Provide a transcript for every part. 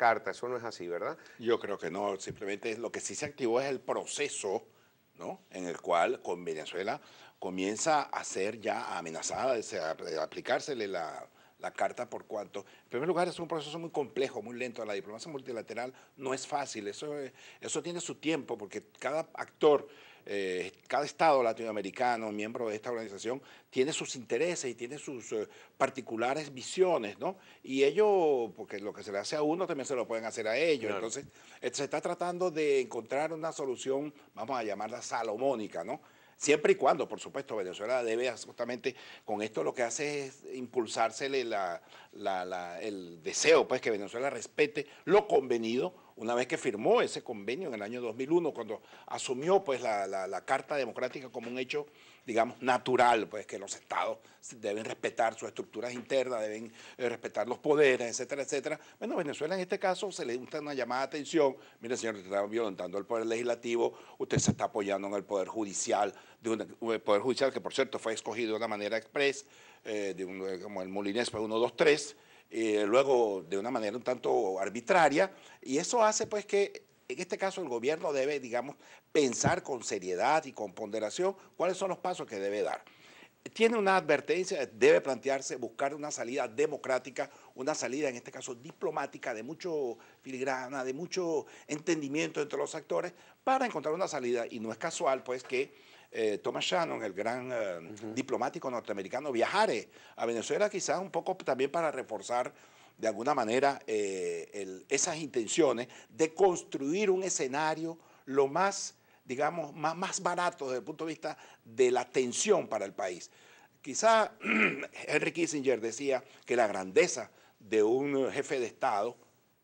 carta, eso no es así, ¿verdad? Yo creo que no, simplemente lo que sí se activó es el proceso, ¿no? En el cual con Venezuela comienza a ser ya amenazada, de aplicársele la, carta por cuanto. En primer lugar, es un proceso muy complejo, muy lento. La diplomacia multilateral no es fácil, eso, eh, eso tiene su tiempo, porque cada actor eh, cada Estado latinoamericano, miembro de esta organización, tiene sus intereses y tiene sus eh, particulares visiones, ¿no? Y ellos, porque lo que se le hace a uno también se lo pueden hacer a ellos. Entonces, eh, se está tratando de encontrar una solución, vamos a llamarla salomónica, ¿no? siempre y cuando, por supuesto, Venezuela debe justamente con esto lo que hace es impulsársele la, el deseo pues, que Venezuela respete lo convenido una vez que firmó ese convenio en el año 2001, cuando asumió pues, la, Carta Democrática como un hecho, digamos, natural, pues que los estados deben respetar sus estructuras internas, deben eh, respetar los poderes, etcétera, etcétera. Bueno, Venezuela en este caso se le gusta una llamada de atención, mire señor, usted está violentando el poder legislativo, usted se está apoyando en el poder judicial, de un, Poder Judicial que, por cierto, fue escogido de una manera express, eh, eh, como el Molinés fue 1, 2, 3, luego de una manera un tanto arbitraria, y eso hace pues que en este caso el gobierno debe, digamos, pensar con seriedad y con ponderación cuáles son los pasos que debe dar. Tiene una advertencia, debe plantearse buscar una salida democrática, una salida en este caso diplomática, de mucho filigrana, de mucho entendimiento entre los actores, para encontrar una salida. Y no es casual, pues, que eh, Thomas Shannon, el gran eh, diplomático norteamericano, viajare a Venezuela quizás un poco también para reforzar de alguna manera eh, esas intenciones de construir un escenario lo más, digamos, más, más barato desde el punto de vista de la tensión para el país. Quizá Henry Kissinger decía que la grandeza de un jefe de Estado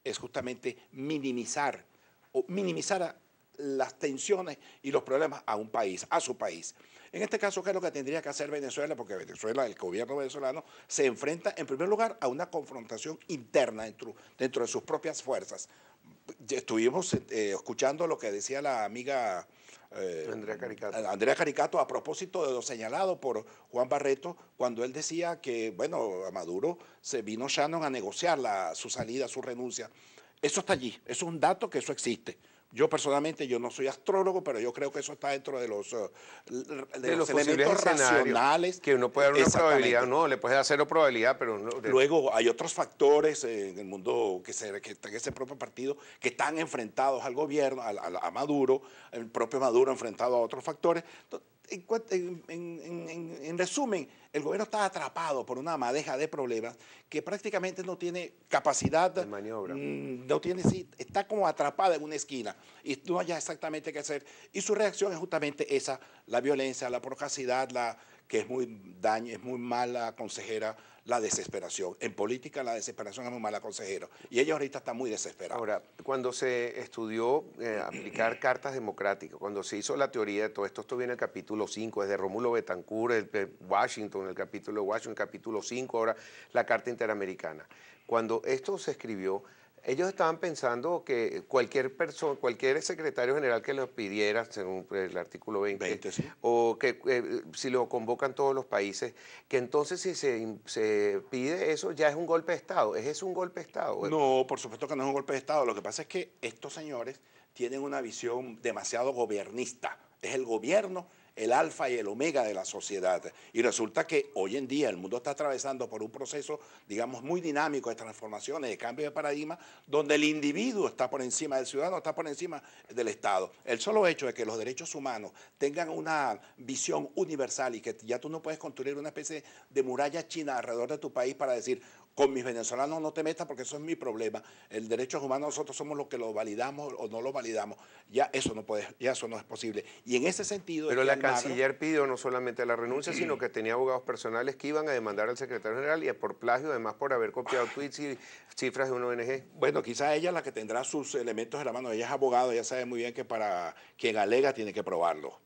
es justamente minimizar o minimizar las tensiones y los problemas a un país, a su país. En este caso, ¿qué es lo que tendría que hacer Venezuela? Porque Venezuela, el gobierno venezolano, se enfrenta en primer lugar a una confrontación interna dentro, dentro de sus propias fuerzas. Estuvimos eh, escuchando lo que decía la amiga eh, Andrea, Caricato. a propósito de lo señalado por Juan Barreto cuando él decía que, bueno, a Maduro se vino Shannon a negociar su salida, su renuncia. Eso está allí, eso es un dato que eso existe. Yo personalmente, yo no soy astrólogo, pero yo creo que eso está dentro de los, eh, de, los, elementos racionales. Que uno puede dar una probabilidad, no, le puede dar cero probabilidad, pero Luego hay otros factores eh, en el mundo que se, que, ese propio partido que están enfrentados al gobierno, a, Maduro, el propio Maduro enfrentado a otros factores en, resumen, el gobierno está atrapado por una madeja de problemas que prácticamente no tiene capacidad de maniobra. Mm, no tiene, sí, está como atrapada en una esquina y no haya exactamente qué hacer. Y su reacción es justamente esa, la violencia, la procacidad, la, que es muy daño, es muy mala consejera la desesperación. En política la desesperación es muy mala consejera y ella ahorita está muy desesperada. Ahora, cuando se estudió eh, aplicar cartas democráticas, cuando se hizo la teoría de todo esto, esto viene el capítulo 5, desde Rómulo Betancourt, el, Washington, el capítulo de Washington, capítulo 5, ahora la Carta Interamericana. Cuando esto se escribió, ellos estaban pensando que cualquier persona, cualquier secretario general que lo pidiera, según pues, el artículo 20, o que eh, si lo convocan todos los países, que entonces si se, se, pide eso ya es un golpe de Estado. ¿Es eso un golpe de Estado? No, por supuesto que no es un golpe de Estado. Lo que pasa es que estos señores tienen una visión demasiado gobernista. Es el gobierno el alfa y el omega de la sociedad. Y resulta que hoy en día el mundo está atravesando por un proceso, digamos, muy dinámico de transformaciones, de cambio de paradigma, donde el individuo está por encima del ciudadano, está por encima del Estado. El solo hecho de que los derechos humanos tengan una visión universal y que ya tú no puedes construir una especie de muralla china alrededor de tu país para decir, con mis venezolanos no te metas porque eso es mi problema. El derecho humano nosotros somos los que lo validamos o no lo validamos. Ya eso no puede, ya eso no es posible. Y en ese sentido... El canciller pidió no solamente la renuncia, sino que tenía abogados personales que iban a demandar al secretario general y por plagio, además por haber copiado tweets y cifras de una ONG. Bueno, quizás ella es la que tendrá sus elementos en la mano. Ella es abogada, ella sabe muy bien que para quien alega tiene que probarlo.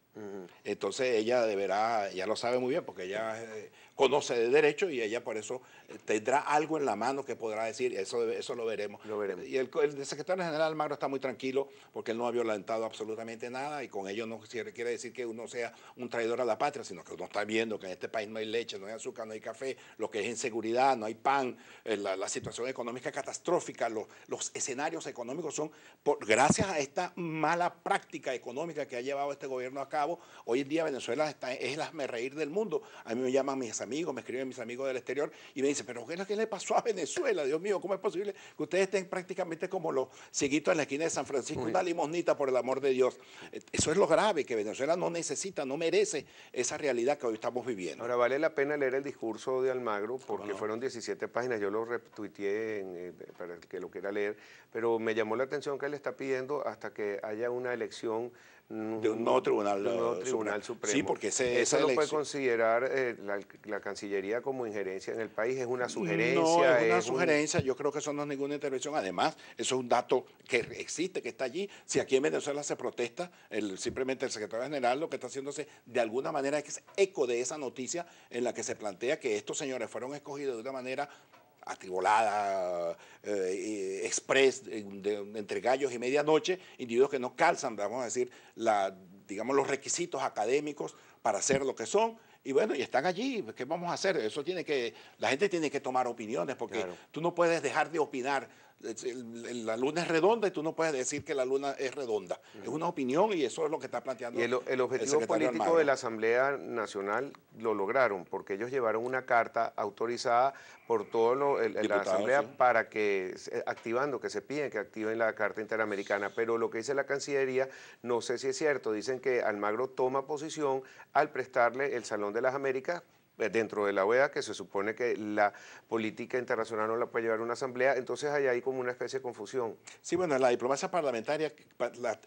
Entonces ella deberá, ya lo sabe muy bien, porque ella eh, conoce de derecho y ella por eso eh, tendrá algo en la mano que podrá decir, eso, eso lo veremos. Y el, secretario general Magro está muy tranquilo porque él no ha violentado absolutamente nada y con ello no quiere decir que uno sea un traidor a la patria, sino que uno está viendo que en este país no hay leche, no hay azúcar, no hay café, lo que es inseguridad, no hay pan, eh, la, situación económica catastrófica, los, escenarios económicos son por, gracias a esta mala práctica económica que ha llevado este gobierno a cabo. Hoy en día Venezuela está, es el reír del mundo. A mí me llaman mis amigos me escriben mis amigos del exterior y me dice pero ¿qué es lo que le pasó a Venezuela? Dios mío, ¿cómo es posible que ustedes estén prácticamente como los cieguitos en la esquina de San Francisco, una limosnita, por el amor de Dios? Eh, eso es lo grave, que Venezuela no necesita, no merece esa realidad que hoy estamos viviendo. Ahora, vale la pena leer el discurso de Almagro, porque fueron 17 páginas, yo lo retuiteé eh, para el que lo quiera leer, pero me llamó la atención que él está pidiendo hasta que haya una elección de un nuevo tribunal, eh, supremo. Sí, porque eso no puede considerar eh, la, Cancillería como injerencia en el país, es una sugerencia. No, es una sugerencia, yo creo que eso no es ninguna intervención. Además, eso es un dato que existe, que está allí. Si aquí en Venezuela se protesta, simplemente el secretario general lo que está haciéndose de alguna manera es eco de esa noticia en la que se plantea que estos señores fueron escogidos de una manera atribolada, eh, express, entre gallos y medianoche, individuos que no calzan, vamos a decir, digamos, los requisitos académicos para ser lo que son. Y bueno, y están allí, ¿qué vamos a hacer? Eso tiene que, la gente tiene que tomar opiniones, porque tú no puedes dejar de opinar la luna es redonda y tú no puedes decir que la luna es redonda. Es una opinión y eso es lo que está planteando. el, el objetivo político de la Asamblea Nacional lo lograron, porque ellos llevaron una carta autorizada por toda la Asamblea para que, activando, que se piden que activen la Carta Interamericana. Pero lo que dice la Cancillería, no sé si es cierto, dicen que Almagro toma posición al prestarle el Salón de las Américas eh, dentro de la OEA, que se supone que la política internacional no la puede llevar una asamblea, entonces hay ahí como una especie de confusión. Sí, bueno, la diplomacia parlamentaria,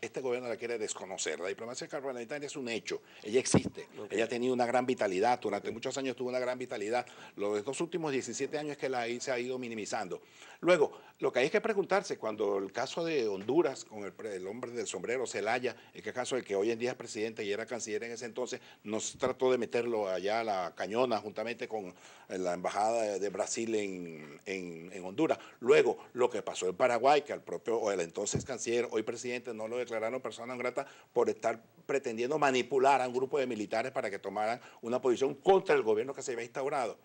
este gobierno la quiere desconocer. La diplomacia parlamentaria es un hecho, ella existe, ella ha tenido una gran vitalidad, durante muchos años tuvo una gran vitalidad, los dos últimos 17 años que la se ha ido minimizando. Luego, lo que hay que preguntarse, cuando el caso de Honduras, con el, hombre del sombrero, Celaya, el caso el que hoy en día es presidente y era canciller en ese entonces, nos trató de meterlo allá a la cañón juntamente con eh, la Embajada de Brasil en, Honduras. Luego, lo que pasó en Paraguay, que al propio, o el entonces canciller, hoy presidente, no lo declararon persona grata por estar pretendiendo manipular a un grupo de militares para que tomaran una posición contra el gobierno que se había instaurado.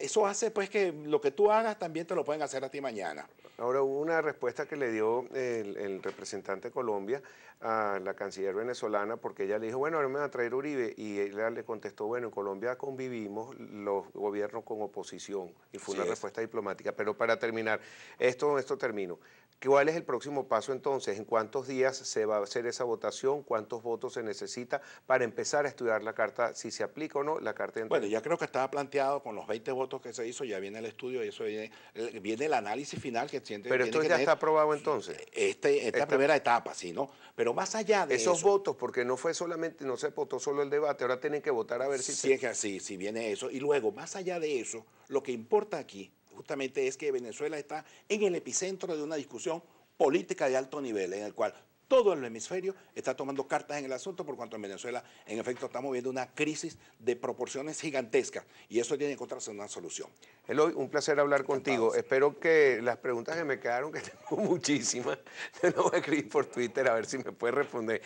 Eso hace pues que lo que tú hagas también te lo pueden hacer a ti mañana. Ahora hubo una respuesta que le dio el, representante de Colombia a la canciller venezolana porque ella le dijo, bueno, ahora me van a traer Uribe y ella le contestó, bueno, en Colombia convivimos los gobiernos con oposición y fue una respuesta diplomática. Pero para terminar, esto, esto termino. ¿Cuál es el próximo paso entonces? ¿En cuántos días se va a hacer esa votación? ¿Cuántos votos se necesita para empezar a estudiar la carta, si se aplica o no la carta Bueno, ya creo que estaba planteado con los 20 votos que se hizo, ya viene el estudio y eso viene, el análisis final que siente. Pero esto ya está aprobado entonces. Este, esta, primera etapa, sí, ¿no? Pero más allá de eso... esos votos, porque no fue solamente, no se votó solo el debate, ahora tienen que votar a ver si. Si, se... es sí, si viene eso. Y luego, más allá de eso, lo que importa aquí justamente es que Venezuela está en el epicentro de una discusión política de alto nivel, en el cual todo el hemisferio está tomando cartas en el asunto, por cuanto en Venezuela, en efecto, estamos viendo una crisis de proporciones gigantescas y eso tiene que encontrarse una solución. Eloy, un placer hablar contigo. Espero que las preguntas que me quedaron, que tengo muchísimas, te lo voy a escribir por Twitter a ver si me puedes responder.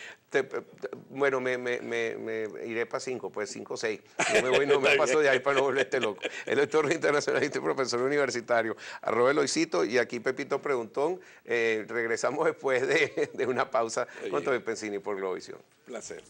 bueno, me, iré para cinco, pues cinco o seis. No me voy, no me paso de ahí para no volverte loco. El doctor Internacionalista y profesor universitario. Arroba Eloycito y aquí Pepito Preguntón. Eh, regresamos después de, de una pausa Oye. con Toby Pensini por Globovisión. Placer.